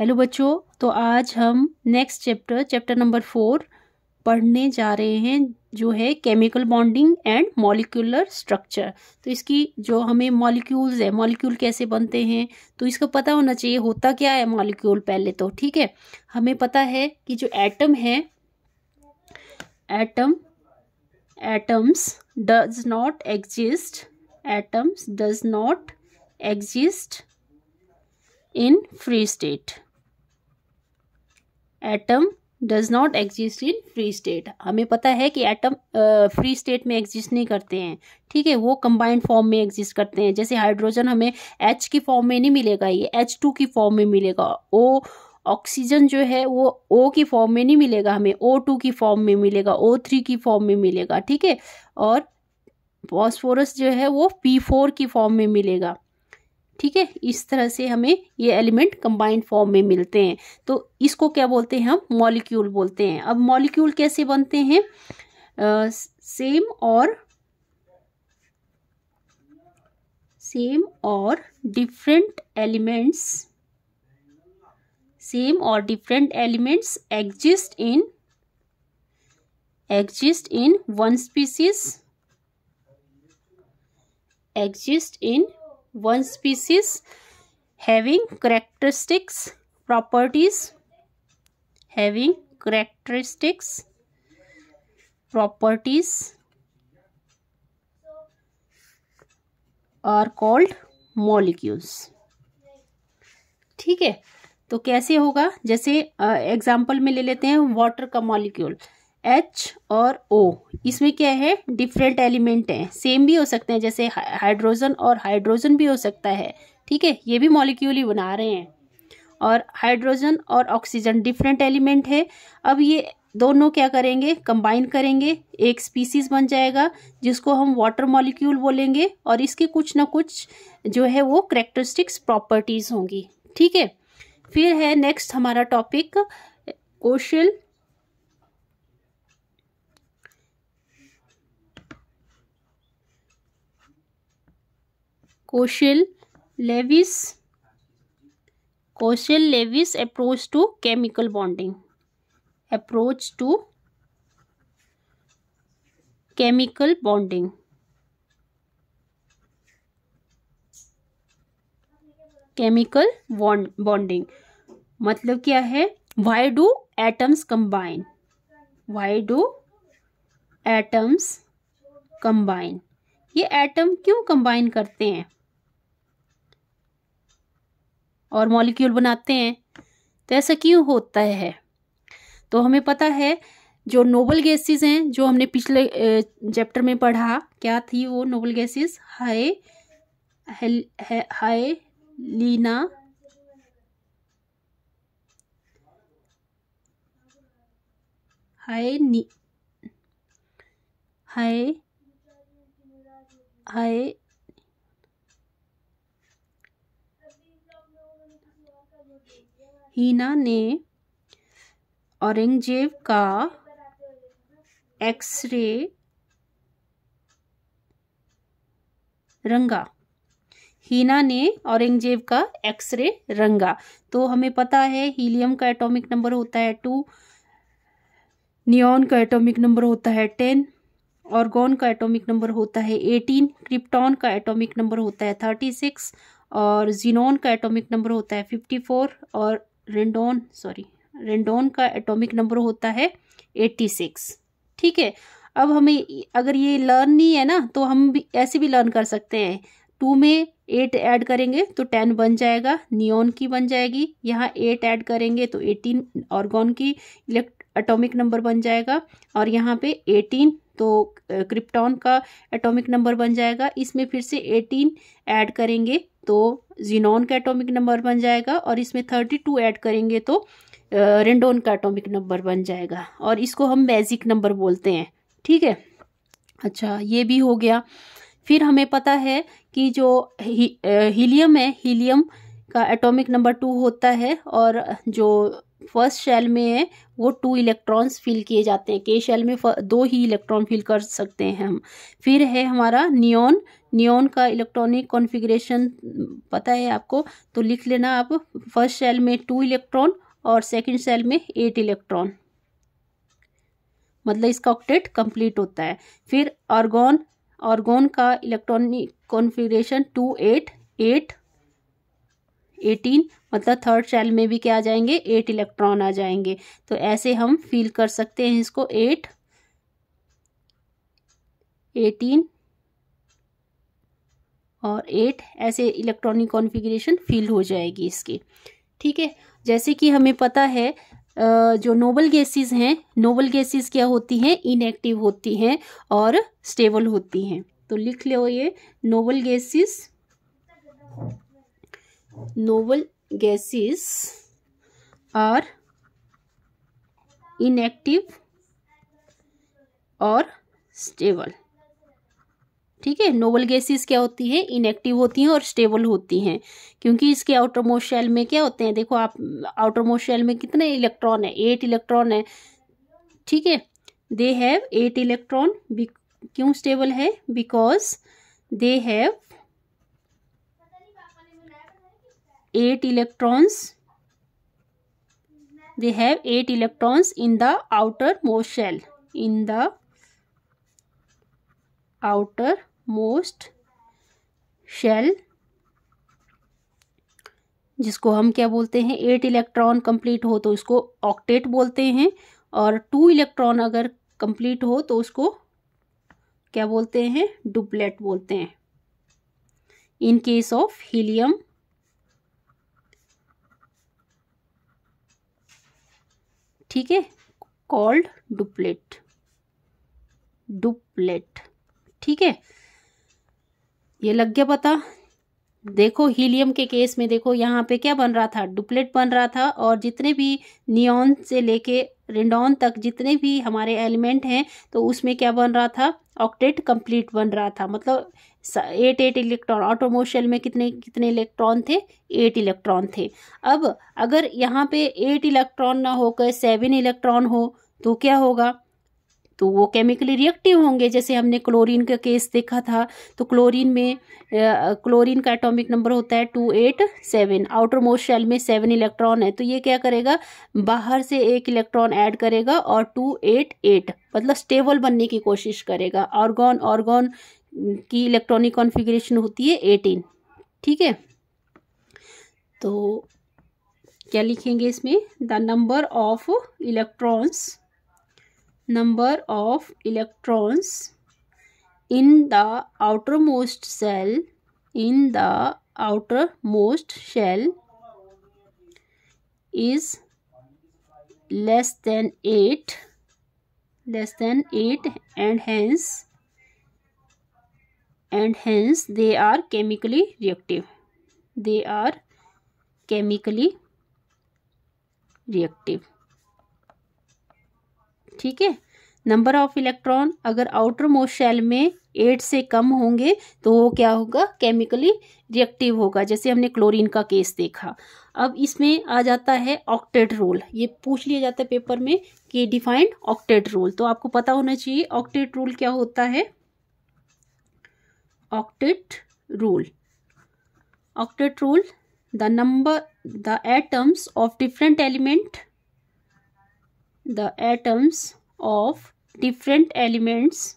hello बच्चों तो आज हम next chapter chapter number four पढ़ने जा रहे हैं जो है chemical bonding and molecular structure तो इसकी जो हमें मॉलिक्यूल्स है मॉलिक्यूल कैसे बनते हैं तो इसका पता होना चाहिए होता क्या है मॉलिक्यूल पहले तो ठीक है हमें पता है कि जो एटम है atom atoms does not exist atoms does not exist in free state atom does not exist in free state हमें पता है कि एटम फ्री स्टेट में एग्जिस्ट नहीं करते हैं ठीक है वो कंबाइंड फॉर्म में एग्जिस्ट करते हैं जैसे हाइड्रोजन हमें एच की फॉर्म में नहीं मिलेगा ये एच टू की फॉर्म में मिलेगा ओ ऑक्सीजन जो है वो ओ की फॉर्म में नहीं मिलेगा हमें ओ टू की फॉर्म में मिलेगा ओ थ्री की फॉर्म में मिलेगा ठीक है और फॉस्फोरस जो है वो पी फोर की फॉर्म में मिलेगा ठीक है इस तरह से हमें ये एलिमेंट कंबाइंड फॉर्म में मिलते हैं तो इसको क्या बोलते हैं हम मॉलिक्यूल बोलते हैं अब मॉलिक्यूल कैसे बनते हैं सेम और सेम और डिफरेंट एलिमेंट्स सेम और different elements exist in exist in one species exist in one species having characteristics properties having characteristics properties are called molecules ठीक है तो कैसे होगा जैसे एग्जाम्पल में ले लेते हैं वाटर का मॉलिक्यूल एच और ओ इसमें क्या है डिफरेंट एलिमेंट हैं सेम भी हो सकते हैं जैसे हाइड्रोजन और हाइड्रोजन भी हो सकता है ठीक है ये भी मॉलिक्यूल ही बना रहे हैं और हाइड्रोजन और ऑक्सीजन डिफरेंट एलिमेंट है अब ये दोनों क्या करेंगे कंबाइन करेंगे एक स्पीसीज बन जाएगा जिसको हम वाटर मॉलिक्यूल बोलेंगे और इसके कुछ ना कुछ जो है वो करेक्टरिस्टिक्स प्रॉपर्टीज़ होंगी ठीक है फिर है नेक्स्ट हमारा topic Kossel Kossel Lewis Kossel Lewis approach to chemical bonding approach to chemical bonding chemical bonding मतलब क्या है why do atoms combine why do atoms combine ये एटम क्यों कंबाइन करते हैं और मॉलिक्यूल बनाते हैं तो ऐसा क्यों होता है तो हमें पता है जो नोबल गैसेस हैं जो हमने पिछले चैप्टर में पढ़ा क्या थी वो नोबल गैसेस हाई हाई लीना हाई नी हाई हाई हीना ने औरंगजेब का एक्सरे रंगा हीना ने औरंगजेब का एक्सरे रंगा तो हमें पता है हीलियम का एटॉमिक नंबर होता है टू नियॉन का एटॉमिक नंबर होता है टेन ऑर्गोन का एटॉमिक नंबर होता है एटीन क्रिप्टॉन का एटॉमिक नंबर होता है थर्टी सिक्स और जीनोन का एटॉमिक नंबर होता है फिफ्टी फोर और रेंडोन सॉरी रेंडोन का एटॉमिक नंबर होता है एट्टी सिक्स ठीक है अब हमें अगर ये लर्न नहीं है ना तो हम भी ऐसे भी लर्न कर सकते हैं टू में एट ऐड करेंगे तो टेन बन जाएगा नियोन की बन जाएगी यहाँ एट ऐड करेंगे तो एटीन ऑर्गोन की इलेक्ट एटॉमिक नंबर बन जाएगा और यहाँ पे एटीन तो क्रिप्टॉन का एटॉमिक नंबर बन जाएगा इसमें फिर से एटीन ऐड करेंगे तो जीनॉन का एटॉमिक नंबर बन जाएगा और इसमें थर्टी टू ऐड करेंगे तो रेंडोन का एटॉमिक नंबर बन जाएगा और इसको हम मैजिक नंबर बोलते हैं ठीक है अच्छा ये भी हो गया फिर हमें पता है कि जो ही, हीलियम है हीलियम का एटॉमिक नंबर टू होता है और जो फर्स्ट शेल में है वो टू इलेक्ट्रॉन्स फिल किए जाते हैं के शेल में दो ही इलेक्ट्रॉन फिल कर सकते हैं हम फिर है हमारा नियॉन नियोन का इलेक्ट्रॉनिक कॉन्फ़िगरेशन पता है आपको तो लिख लेना आप फर्स्ट सेल में टू इलेक्ट्रॉन और सेकंड सेल में एट इलेक्ट्रॉन मतलब इसका ऑक्टेट कंप्लीट होता है फिर ऑर्गोन ऑर्गोन का electronic configuration two eight eight eighteen मतलब थर्ड सेल में भी क्या आ जाएंगे एट इलेक्ट्रॉन आ जाएंगे तो ऐसे हम फील कर सकते हैं इसको एट एटीन और एट ऐसे इलेक्ट्रॉनिक कॉन्फ़िगरेशन फील हो जाएगी इसकी ठीक है जैसे कि हमें पता है जो नोबल गैसेस हैं नोबल गैसेस क्या होती हैं इनएक्टिव होती हैं और स्टेबल होती हैं तो लिख लो ये noble gases noble gases are inactive और स्टेबल ठीक है नोबल गैसेस क्या होती है इनएक्टिव होती हैं और स्टेबल होती हैं क्योंकि इसके आउटर मोशल में क्या होते हैं देखो आप आउटर मोस्ट में कितने इलेक्ट्रॉन है एट इलेक्ट्रॉन है ठीक है दे हैव एट इलेक्ट्रॉन क्यों स्टेबल है because they have eight electrons they have eight electrons in the outer most shell in the outer most shell जिसको हम क्या बोलते हैं एट इलेक्ट्रॉन कंप्लीट हो तो इसको ऑक्टेट बोलते हैं और टू इलेक्ट्रॉन अगर कंप्लीट हो तो उसको क्या बोलते हैं डुप्लेट बोलते हैं इन केस ऑफ हीलियम ठीक है कॉल्ड डुप्लेट डुप्लेट ठीक है ये लग गया पता देखो हीलियम के केस में देखो यहाँ पे क्या बन रहा था डुप्लेट बन रहा था और जितने भी नियॉन से लेके रिंडॉन तक जितने भी हमारे एलिमेंट हैं तो उसमें क्या बन रहा था ऑक्टेट कंप्लीट बन रहा था मतलब एट एट इलेक्ट्रॉन ऑटोमोशल में कितने कितने इलेक्ट्रॉन थे एट इलेक्ट्रॉन थे अब अगर यहाँ पे एट इलेक्ट्रॉन ना होकर सेवन इलेक्ट्रॉन हो तो क्या होगा तो वो केमिकली रिएक्टिव होंगे जैसे हमने क्लोरीन का केस देखा था तो क्लोरीन में क्लोरीन का एटॉमिक नंबर होता है two eight seven outer most shell में सेवन इलेक्ट्रॉन है तो ये क्या करेगा बाहर से एक इलेक्ट्रॉन ऐड करेगा और टू एट एट मतलब स्टेबल बनने की कोशिश करेगा ऑर्गोन ऑर्गोन की इलेक्ट्रॉनिक कॉन्फिग्रेशन होती है एटीन ठीक है तो क्या लिखेंगे इसमें the number of electrons number of electrons in the outermost shell in the outermost shell is less than 8 less than 8 and hence and hence they are chemically reactive they are chemically reactive ठीक है number of electron अगर outer most shell में eight से कम होंगे तो वो क्या होगा केमिकली रिएक्टिव होगा जैसे हमने क्लोरीन का केस देखा अब इसमें आ जाता है ऑक्टेट रूल ये पूछ लिया जाता है पेपर में कि डिफाइंड ऑक्टेट रूल तो आपको पता होना चाहिए ऑक्टेट रूल क्या होता है octet rule octet rule the number the atoms of different element the atoms of different elements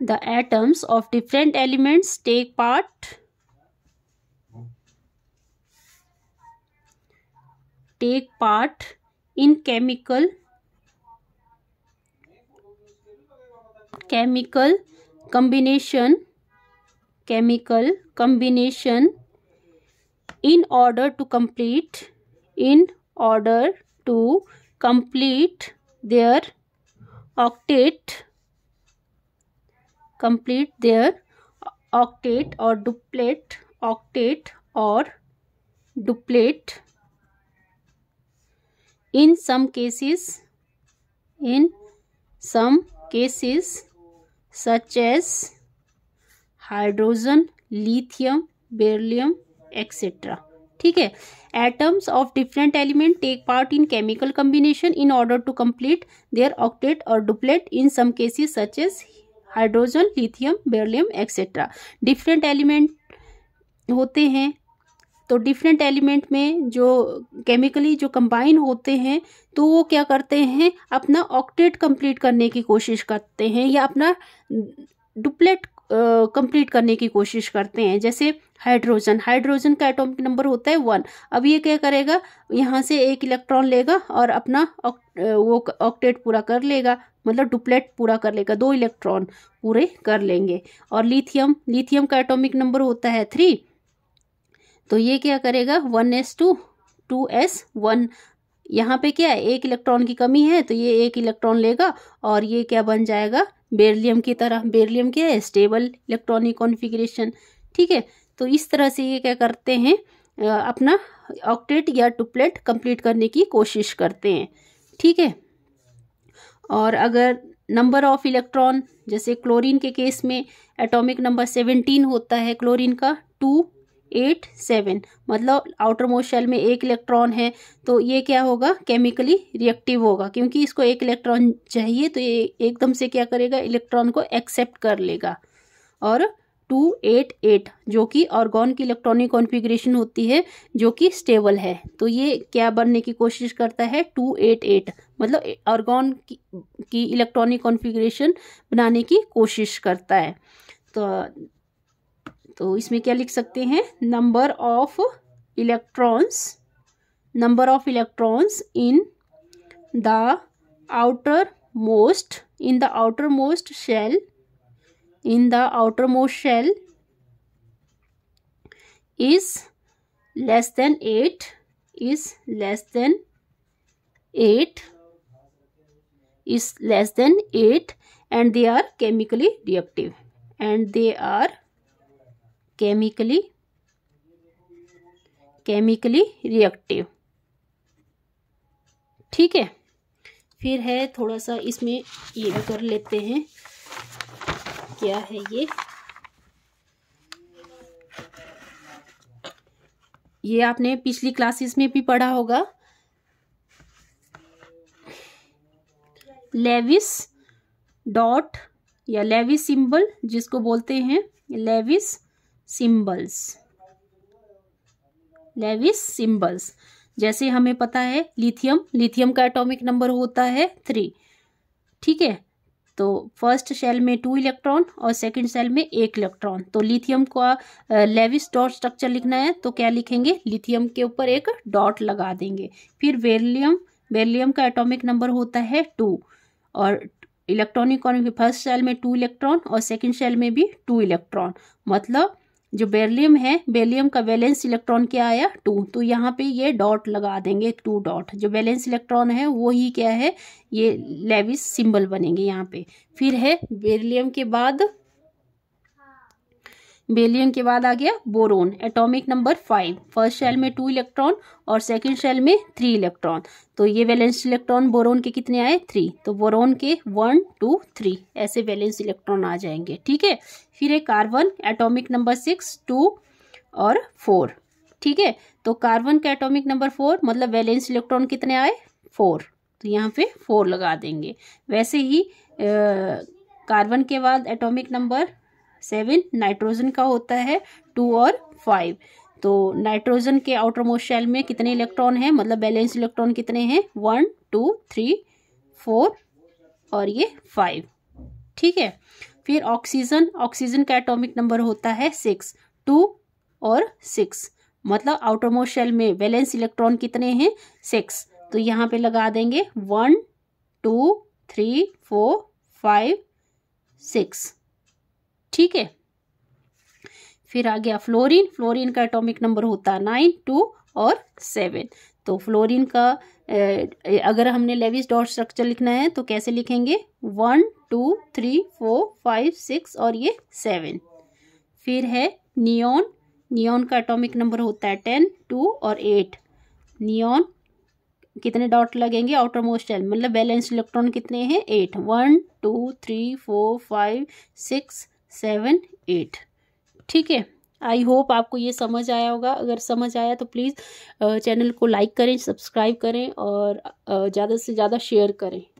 the atoms of different elements take part take part in chemical chemical combination chemical combination in order to complete in order to complete their octet complete their octet or duplet octet or duplet in some cases in some cases such as hydrogen lithium beryllium etc ठीक है atoms of different element take part in chemical combination in order to complete their octet और duplet in some cases such as hydrogen lithium beryllium etcetera different element होते हैं तो different element में जो chemically जो combine होते हैं तो वो क्या करते हैं अपना ऑक्टेट कंप्लीट करने की कोशिश करते हैं या अपना डुप्लेट कंप्लीट करने की कोशिश करते हैं जैसे हाइड्रोजन हाइड्रोजन का एटॉमिक नंबर होता है वन अब ये क्या करेगा यहाँ से एक इलेक्ट्रॉन लेगा और अपना वो ऑक्टेट पूरा कर लेगा मतलब डुप्लेट पूरा कर लेगा दो इलेक्ट्रॉन पूरे कर लेंगे और लिथियम लिथियम का एटॉमिक नंबर होता है थ्री तो ये क्या करेगा one s two two s one यहाँ पे क्या है एक इलेक्ट्रॉन की कमी है तो ये एक इलेक्ट्रॉन लेगा और ये क्या बन जाएगा बेरलियम की तरह बेरलियम क्या है स्टेबल इलेक्ट्रॉनिक कॉन्फिग्रेशन ठीक है तो इस तरह से ये क्या करते हैं अपना ऑक्टेट या टुपलेट कंप्लीट करने की कोशिश करते हैं ठीक है और अगर नंबर ऑफ इलेक्ट्रॉन जैसे क्लोरीन के केस में एटॉमिक नंबर सेवेंटीन होता है क्लोरीन का टू एट सेवन मतलब आउटर मोस्ट शेल में एक इलेक्ट्रॉन है तो ये क्या होगा केमिकली रिएक्टिव होगा क्योंकि इसको एक इलेक्ट्रॉन चाहिए तो ये एकदम से क्या करेगा इलेक्ट्रॉन को एक्सेप्ट कर लेगा और टू एट एट जो कि ऑर्गोन की इलेक्ट्रॉनिक कॉन्फ़िगरेशन होती है जो कि स्टेबल है तो ये क्या बनने की कोशिश करता है टू एट एट मतलब ऑर्गोन की इलेक्ट्रॉनिक कॉन्फ़िगरेशन बनाने की कोशिश करता है तो तो इसमें क्या लिख सकते हैं number of electrons number of electrons in the outer most in the outer most shell in the outer most shell is less than eight is less than eight is less than eight and they are chemically reactive and they are chemically chemically reactive ठीक है फिर है थोड़ा सा इसमें ये भी कर लेते हैं क्या है ये ये आपने पिछली क्लासेस में भी पढ़ा होगा लेविस डॉट या लेविस सिंबल जिसको बोलते हैं लेविस सिंबल्स लेविस सिंबल्स जैसे हमें पता है लिथियम लिथियम का एटॉमिक नंबर होता है थ्री ठीक है तो फर्स्ट सेल में टू इलेक्ट्रॉन और सेकंड सेल में एक इलेक्ट्रॉन तो लिथियम का लेविस डॉट स्ट्रक्चर लिखना है तो क्या लिखेंगे लिथियम के ऊपर एक डॉट लगा देंगे फिर बेरिलियम बेरिलियम का एटॉमिक नंबर होता है टू और इलेक्ट्रॉनिक फर्स्ट सेल में टू इलेक्ट्रॉन और सेकंड सेल में भी टू इलेक्ट्रॉन मतलब जो बेरलियम है बेरलियम का वैलेंस इलेक्ट्रॉन क्या आया टू तो यहाँ पे ये डॉट लगा देंगे टू डॉट जो बैलेंस इलेक्ट्रॉन है वो ही क्या है ये लेविस सिंबल बनेंगे यहाँ पे फिर है बेरलियम के बाद बेलियम के बाद आ गया boron atomic number five first shell में टू इलेक्ट्रॉन और सेकंड शेल में थ्री इलेक्ट्रॉन तो ये वैलेंस इलेक्ट्रॉन बोरोन के कितने आए थ्री तो बोरोन के वन टू थ्री ऐसे वैलेंस इलेक्ट्रॉन आ जाएंगे ठीक है फिर है carbon atomic number six two और फोर ठीक है तो कार्बन का एटोमिक नंबर फोर मतलब वैलेंस इलेक्ट्रॉन कितने आए फोर तो यहाँ पे फोर लगा देंगे वैसे ही कार्बन के बाद एटॉमिक नंबर सेवन नाइट्रोजन का होता है टू और फाइव तो नाइट्रोजन के आउटर मोस्ट शेल में कितने इलेक्ट्रॉन हैं मतलब बैलेंस इलेक्ट्रॉन कितने हैं वन टू थ्री फोर और ये फाइव ठीक है फिर ऑक्सीजन ऑक्सीजन का एटॉमिक नंबर होता है सिक्स टू और सिक्स मतलब मोस्ट शेल में बैलेंस इलेक्ट्रॉन कितने हैं सिक्स तो यहाँ पे लगा देंगे one two three four five six ठीक है फिर आ गया फ्लोरीन फ्लोरीन का एटॉमिक नंबर होता है नाइन टू और सेवन तो फ्लोरीन का अगर हमने लेविस डॉट स्ट्रक्चर लिखना है तो कैसे लिखेंगे one two three four five six और ये सेवन फिर है नियॉन नियॉन का एटॉमिक नंबर होता है टेन टू और एट नियॉन कितने डॉट लगेंगे आउटर मोस्ट मतलब बैलेंस इलेक्ट्रॉन कितने हैं eight one two three four five six seven eight ठीक है आई होप आपको ये समझ आया होगा अगर समझ आया तो प्लीज़ चैनल को लाइक करें सब्सक्राइब करें और ज़्यादा से ज़्यादा शेयर करें